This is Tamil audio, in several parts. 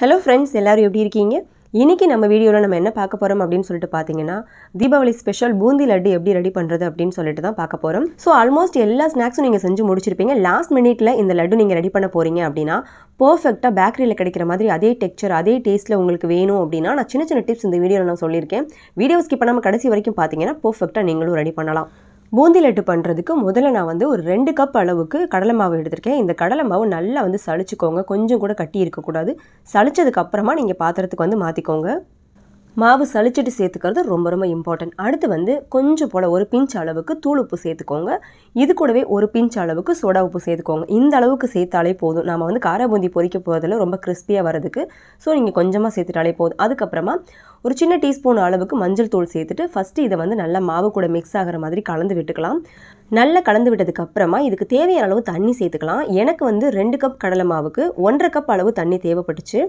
ஹலோ ஃப்ரெண்ட்ஸ் எல்லோரும் எப்படி இருக்கீங்க இன்றைக்கி நம்ம வீடியோவில் நம்ம என்ன பார்க்க போகிறோம் அப்படின்னு சொல்லிட்டு பார்த்தீங்கன்னா தீபாவளி ஸ்பெஷல் பூந்தி லட்டு எப்படி ரெடி பண்ணுறது அப்படின்னு சொல்லிட்டு தான் பார்க்க போகிறோம் ஸோ ஆல்மோஸ்ட் எல்லா ஸ்நாக்ஸும் நீங்கள் செஞ்சு முடிச்சிருப்பீங்க லாஸ்ட் மினிட்ல இந்த லட்டு நீங்கள் ரெடி பண்ண போகிறீங்க அப்படின்னா பர்ஃபெக்டாக பேக்கரியில் கிடைக்கிற மாதிரி அதே டெக்ஸ்சர் அதே டேஸ்ட்டில் உங்களுக்கு வேணும் அப்படின்னா நான் சின்ன சின்ன டிப்ஸ் இந்த வீடியோவில் நான் சொல்லியிருக்கேன் வீடியோ ஸ்கிப் பண்ணாமல் கடைசி வரைக்கும் பார்த்தீங்கன்னா பர்ஃபெக்டாக நீங்களும் ரெடி பண்ணலாம் பூந்தி லட்டு பண்ணுறதுக்கு முதல்ல நான் வந்து ஒரு ரெண்டு கப் அளவுக்கு கடலை மாவு எடுத்திருக்கேன் இந்த கடலை மாவு நல்லா வந்து சளிச்சிக்கோங்க கொஞ்சம் கூட கட்டி இருக்கக்கூடாது அப்புறமா நீங்கள் பாத்திரத்துக்கு வந்து மாற்றிக்கோங்க மாவு சளிச்சிட்டு சேர்த்துக்கிறது ரொம்ப ரொம்ப இம்பார்ட்டன்ட் அடுத்து வந்து கொஞ்சம் போல் ஒரு பிஞ்ச் அளவுக்கு தூள் உப்பு சேர்த்துக்கோங்க இது கூடவே ஒரு பிஞ்ச் அளவுக்கு சோடா உப்பு சேர்த்துக்கோங்க இந்த அளவுக்கு சேர்த்தாலே போதும் நம்ம வந்து காரபூந்தி பொறிக்க போகிறதுல ரொம்ப கிறிஸ்பியாக வரதுக்கு ஸோ நீங்கள் கொஞ்சமாக சேர்த்துட்டாலே போதும் அதுக்கப்புறமா ஒரு சின்ன டீஸ்பூன் அளவுக்கு மஞ்சள் தூள் சேர்த்துட்டு ஃபஸ்ட்டு இதை வந்து நல்லா மாவு கூட மிக்ஸ் ஆகிற மாதிரி கலந்து விட்டுக்கலாம் நல்லா கலந்து விட்டதுக்கு அப்புறமா இதுக்கு தேவையான அளவு தண்ணி சேர்த்துக்கலாம் எனக்கு வந்து ரெண்டு கப் கடலை மாவுக்கு ஒன்றரை கப் அளவு தண்ணி தேவைப்பட்டுச்சு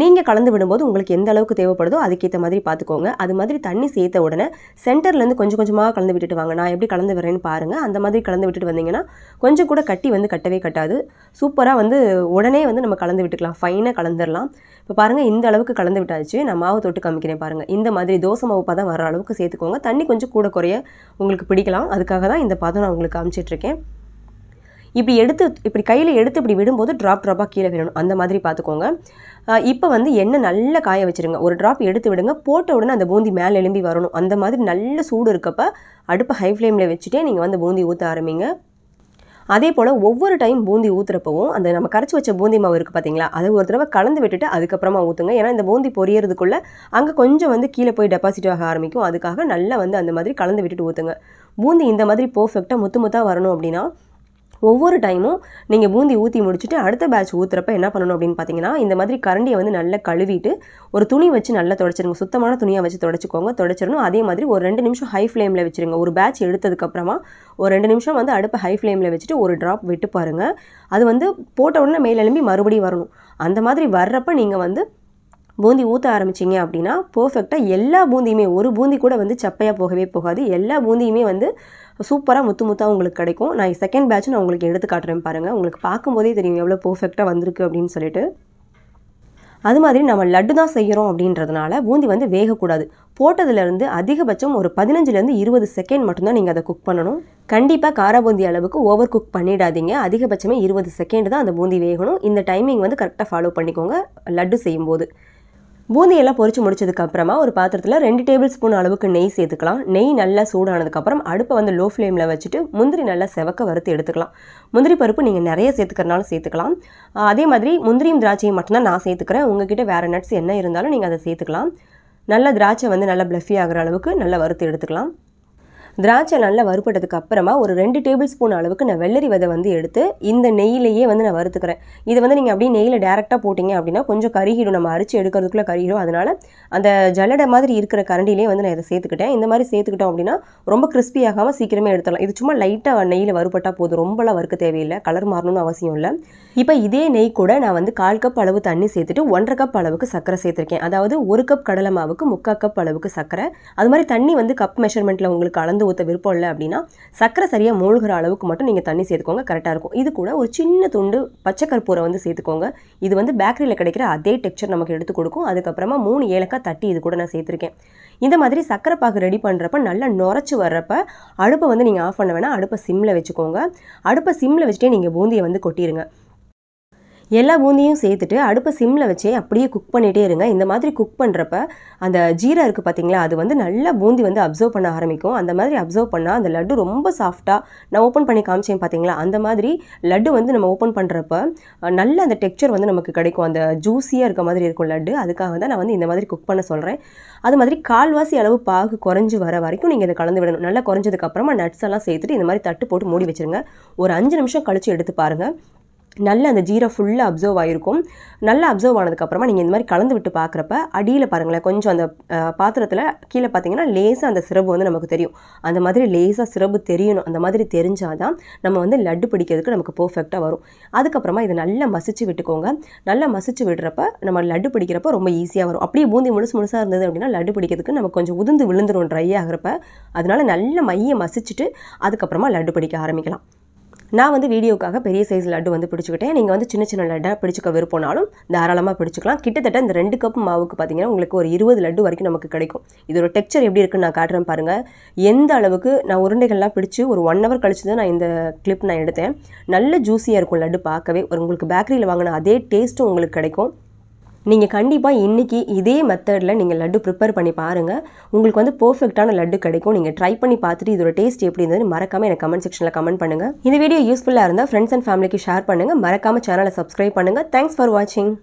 நீங்கள் கலந்து விடும்போது உங்களுக்கு எந்த அளவுக்கு தேவைப்படுதோ அதுக்கேற்ற மாதிரி பார்த்துக்கோங்க அது மாதிரி தண்ணி சேர்த்த உடனே சென்டர்லேருந்து கொஞ்சம் கொஞ்சமாக கலந்து விட்டுட்டு வாங்க நான் எப்படி கலந்து வரேன்னு பாருங்கள் அந்த மாதிரி கலந்து விட்டுட்டு வந்தீங்கன்னா கொஞ்சம் கூட கட்டி வந்து கட்டவே கட்டாது சூப்பராக வந்து உடனே வந்து நம்ம கலந்து விட்டுக்கலாம் ஃபைனாக கலந்துடலாம் இப்போ பாருங்கள் இந்த அளவுக்கு கலந்து விட்டாச்சு நான் மாவு தொட்டு காமிக்க காமிக்கிறேன் பாருங்கள் இந்த மாதிரி தோசை மாவு பதம் வர அளவுக்கு சேர்த்துக்கோங்க தண்ணி கொஞ்சம் கூட குறைய உங்களுக்கு பிடிக்கலாம் அதுக்காக தான் இந்த பதம் நான் உங்களுக்கு காமிச்சிட்ருக்கேன் இப்படி எடுத்து இப்படி கையில் எடுத்து இப்படி விடும்போது ட்ராப் ட்ராப்பாக கீழே விடணும் அந்த மாதிரி பார்த்துக்கோங்க இப்போ வந்து எண்ணெய் நல்லா காய வச்சுருங்க ஒரு ட்ராப் எடுத்து விடுங்க போட்ட உடனே அந்த பூந்தி மேலே எலும்பி வரணும் அந்த மாதிரி நல்ல சூடு இருக்கப்போ அடுப்பை ஹை ஃப்ளேமில் வச்சுட்டே நீங்கள் வந்து பூந்தி ஊற்ற ஆரம்பிங்க அதே போல் ஒவ்வொரு டைம் பூந்தி ஊற்றுறப்பவும் அந்த நம்ம கரைச்சி வச்ச பூந்தி மாவு இருக்குது பார்த்தீங்களா அதை ஒரு தடவை கலந்து விட்டுட்டு அதுக்கப்புறமா ஊற்றுங்க ஏன்னா இந்த பூந்தி பொரியறதுக்குள்ளே அங்கே கொஞ்சம் வந்து கீழே போய் டெபாசிட் ஆக ஆரம்பிக்கும் அதுக்காக நல்லா வந்து அந்த மாதிரி கலந்து விட்டுட்டு ஊற்றுங்க பூந்தி இந்த மாதிரி பர்ஃபெக்டாக முத்து முத்தாக வரணும் அப்படின்னா ஒவ்வொரு டைமும் நீங்கள் பூந்தி ஊற்றி முடிச்சுட்டு அடுத்த பேட்ச் ஊற்றுறப்ப என்ன பண்ணணும் அப்படின்னு பார்த்தீங்கன்னா இந்த மாதிரி கரண்டியை வந்து நல்லா கழுவிட்டு ஒரு துணி வச்சு நல்லா தொடச்சிருங்க சுத்தமான துணியாக வச்சு தொடச்சிக்கோங்க தொடச்சிடணும் அதே மாதிரி ஒரு ரெண்டு நிமிஷம் ஹை ஃப்ளேமில் வச்சுருங்க ஒரு பேட்ச் எடுத்ததுக்கப்புறமா ஒரு ரெண்டு நிமிஷம் வந்து அடுப்பு ஹை ஃப்ளேமில் வச்சுட்டு ஒரு ட்ராப் விட்டு பாருங்கள் அது வந்து போட்ட உடனே மேலெலும்பி மறுபடியும் வரணும் அந்த மாதிரி வர்றப்ப நீங்கள் வந்து பூந்தி ஊற்ற ஆரம்பிச்சிங்க அப்படின்னா பர்ஃபெக்டாக எல்லா பூந்தியுமே ஒரு பூந்தி கூட வந்து சப்பையாக போகவே போகாது எல்லா பூந்தியுமே வந்து சூப்பராக முத்து முத்தாக உங்களுக்கு கிடைக்கும் நான் செகண்ட் பேட்ச் நான் உங்களுக்கு எடுத்து காட்டுறேன் பாருங்கள் உங்களுக்கு பார்க்கும்போதே தெரியும் எவ்வளோ பர்ஃபெக்டாக வந்திருக்கு அப்படின்னு சொல்லிட்டு அது மாதிரி நம்ம லட்டு தான் செய்கிறோம் அப்படின்றதுனால பூந்தி வந்து வேகக்கூடாது போட்டதுலேருந்து அதிகபட்சம் ஒரு பதினஞ்சுலேருந்து இருபது செகண்ட் மட்டும்தான் நீங்கள் அதை குக் பண்ணணும் கண்டிப்பாக பூந்தி அளவுக்கு ஓவர் குக் பண்ணிடாதீங்க அதிகபட்சமே இருபது செகண்ட் தான் அந்த பூந்தி வேகணும் இந்த டைமிங் வந்து கரெக்டாக ஃபாலோ பண்ணிக்கோங்க லட்டு செய்யும்போது பூந்தியெல்லாம் பொறிச்சு முடிச்சதுக்கப்புறமா ஒரு பாத்திரத்தில் ரெண்டு டேபிள் ஸ்பூன் அளவுக்கு நெய் சேர்த்துக்கலாம் நெய் நல்லா சூடானதுக்கப்புறம் அடுப்பை வந்து லோ ஃப்ளேமில் வச்சுட்டு முந்திரி நல்லா செவக்க வறுத்து எடுத்துக்கலாம் முந்திரி பருப்பு நீங்கள் நிறைய சேர்த்துக்கிறனாலும் சேர்த்துக்கலாம் அதே மாதிரி முந்திரியும் திராட்சையும் மட்டும்தான் நான் சேர்த்துக்கிறேன் உங்ககிட்ட வேறு நட்ஸ் என்ன இருந்தாலும் நீங்கள் அதை சேர்த்துக்கலாம் நல்ல திராட்சை வந்து நல்லா பிளஃபி ஆகிற அளவுக்கு நல்லா வறுத்து எடுத்துக்கலாம் திராட்சை நல்லா வறுப்பட்டதுக்கு அப்புறமா ஒரு ரெண்டு டேபிள் ஸ்பூன் அளவுக்கு நான் வெள்ளரி விதை வந்து எடுத்து இந்த நெய்யிலேயே வந்து நான் வறுத்துக்கிறேன் இதை வந்து நீங்கள் அப்படியே நெய்யில் டேரெக்டாக போட்டிங்க அப்படின்னா கொஞ்சம் கருகிடும் நம்ம அரிச்சு எடுக்கிறதுக்குள்ளே கருகிடும் அதனால் அந்த ஜல்லடை மாதிரி இருக்கிற கரண்டிலேயே வந்து நான் இதை சேர்த்துக்கிட்டேன் இந்த மாதிரி சேர்த்துக்கிட்டோம் அப்படின்னா ரொம்ப கிறிஸ்பியாகாமல் சீக்கிரமே எடுத்துடலாம் இது சும்மா லைட்டாக நெய்யில் வறுபட்டால் போதும் ரொம்பலாம் வறுக்க தேவையில்லை கலர் மாறணும்னு அவசியம் இல்லை இப்போ இதே நெய் கூட நான் வந்து கால் கப் அளவு தண்ணி சேர்த்துட்டு ஒன்றரை கப் அளவுக்கு சர்க்கரை சேர்த்துருக்கேன் அதாவது ஒரு கப் கடலை மாவுக்கு முக்கால் கப் அளவுக்கு சர்க்கரை அது மாதிரி தண்ணி வந்து கப் மெஷர்மெண்ட்டில் உங்களுக்கு கலந்து மருந்து ஊற்ற விருப்பம் இல்லை அப்படின்னா சக்கரை சரியாக மூழ்கிற அளவுக்கு மட்டும் நீங்கள் தண்ணி சேர்த்துக்கோங்க கரெக்டாக இருக்கும் இது கூட ஒரு சின்ன துண்டு பச்சை கற்பூரை வந்து சேர்த்துக்கோங்க இது வந்து பேக்கரியில் கிடைக்கிற அதே டெக்ஸ்சர் நமக்கு எடுத்து கொடுக்கும் அதுக்கப்புறமா மூணு ஏலக்காய் தட்டி இது கூட நான் சேர்த்துருக்கேன் இந்த மாதிரி சக்கரை பாகு ரெடி பண்ணுறப்ப நல்லா நுரைச்சி வர்றப்ப அடுப்பை வந்து நீங்கள் ஆஃப் பண்ண வேணால் அடுப்பை சிம்மில் வச்சுக்கோங்க அடுப்பை சிம்மில் வச்சுட்டே நீங்கள் பூந்தியை வந்து கொட்டிடுங்க எல்லா பூந்தியும் சேர்த்துட்டு அடுப்பை சிம்மில் வச்சே அப்படியே குக் பண்ணிகிட்டே இருங்க இந்த மாதிரி குக் பண்ணுறப்ப அந்த ஜீரா இருக்குது பார்த்தீங்களா அது வந்து நல்லா பூந்தி வந்து அப்சர்வ் பண்ண ஆரம்பிக்கும் அந்த மாதிரி அப்சர்வ் பண்ணால் அந்த லட்டு ரொம்ப சாஃப்டாக நான் ஓப்பன் பண்ணி காமிச்சேன் பார்த்தீங்களா அந்த மாதிரி லட்டு வந்து நம்ம ஓப்பன் பண்ணுறப்ப நல்ல அந்த டெக்ஸ்சர் வந்து நமக்கு கிடைக்கும் அந்த ஜூஸியாக இருக்க மாதிரி இருக்கும் லட்டு அதுக்காக தான் நான் வந்து இந்த மாதிரி குக் பண்ண சொல்கிறேன் அது மாதிரி கால்வாசி அளவு பாகு குறைஞ்சி வர வரைக்கும் நீங்கள் இதை கலந்து விடணும் நல்லா குறைஞ்சதுக்கப்புறமா நட்ஸ் எல்லாம் சேர்த்துட்டு இந்த மாதிரி தட்டு போட்டு மூடி வச்சுருங்க ஒரு அஞ்சு நிமிஷம் கழித்து எடுத்து பாருங்கள் நல்ல அந்த ஜீரை ஃபுல்லாக அப்சர்வ் ஆகிருக்கும் நல்லா அப்சர்வ் ஆனதுக்கப்புறமா நீங்கள் இந்த மாதிரி கலந்து விட்டு பார்க்குறப்ப அடியில் பாருங்களேன் கொஞ்சம் அந்த பாத்திரத்தில் கீழே பார்த்தீங்கன்னா லேசாக அந்த சிறப்பு வந்து நமக்கு தெரியும் அந்த மாதிரி லேசாக சிறப்பு தெரியணும் அந்த மாதிரி தெரிஞ்சால் தான் நம்ம வந்து லட்டு பிடிக்கிறதுக்கு நமக்கு பர்ஃபெக்டாக வரும் அதுக்கப்புறமா இதை நல்லா மசிச்சு விட்டுக்கோங்க நல்லா மசிச்சு விடுறப்ப நம்ம லட்டு பிடிக்கிறப்ப ரொம்ப ஈஸியாக வரும் அப்படியே பூந்தி முழுசு முழுசாக இருந்தது அப்படின்னா லட்டு பிடிக்கிறதுக்கு நம்ம கொஞ்சம் உதிர்ந்து விழுந்துடும் ட்ரை ஆகிறப்ப அதனால் நல்ல மையை மசிச்சுட்டு அதுக்கப்புறமா லட்டு பிடிக்க ஆரம்பிக்கலாம் நான் வந்து வீடியோக்காக பெரிய சைஸ் லட்டு வந்து பிடிச்சிக்கிட்டேன் நீங்கள் வந்து சின்ன சின்ன லட்டாக பிடிச்சிக்க விருப்பம்னாலும் தாராளமாக பிடிச்சிக்கலாம் கிட்டத்தட்ட இந்த ரெண்டு கப் மாவுக்கு பார்த்தீங்கன்னா உங்களுக்கு ஒரு இருபது லட்டு வரைக்கும் நமக்கு கிடைக்கும் இதோட டெக்ஸ்சர் எப்படி இருக்குன்னு நான் காட்டுறேன் பாருங்கள் எந்த அளவுக்கு நான் உருண்டைகள்லாம் பிடிச்சி ஒரு ஒன் ஹவர் கழிச்சு தான் நான் இந்த கிளிப் நான் எடுத்தேன் நல்ல ஜூஸியாக இருக்கும் லட்டு பார்க்கவே ஒரு உங்களுக்கு பேக்கரியில் வாங்கின அதே டேஸ்ட்டும் உங்களுக்கு கிடைக்கும் நீங்கள் கண்டிப்பாக இன்றைக்கி இதே மெத்தடில் நீங்கள் லட்டு ப்ரிப்பேர் பண்ணி பாருங்கள் உங்களுக்கு வந்து பர்ஃபெக்டான லட்டு கிடைக்கும் நீங்கள் ட்ரை பண்ணி பார்த்துட்டு இதோட டேஸ்ட் எப்படி இருந்தது மறக்காமல் எனக்கு கமெண்ட் செக்ஷனில் கமெண்ட் பண்ணுங்கள் இந்த வீடியோ யூஸ்ஃபுல்லாக இருந்தால் ஃப்ரெண்ட்ஸ் அண்ட் ஃபேமிலிக்கு ஷேர் பண்ணுங்கள் மறக்காமல் சேனலை சப்ஸ்கிரைப் பண்ணுங்கள் தேங்க்ஸ் ஃபார் வாட்சிங்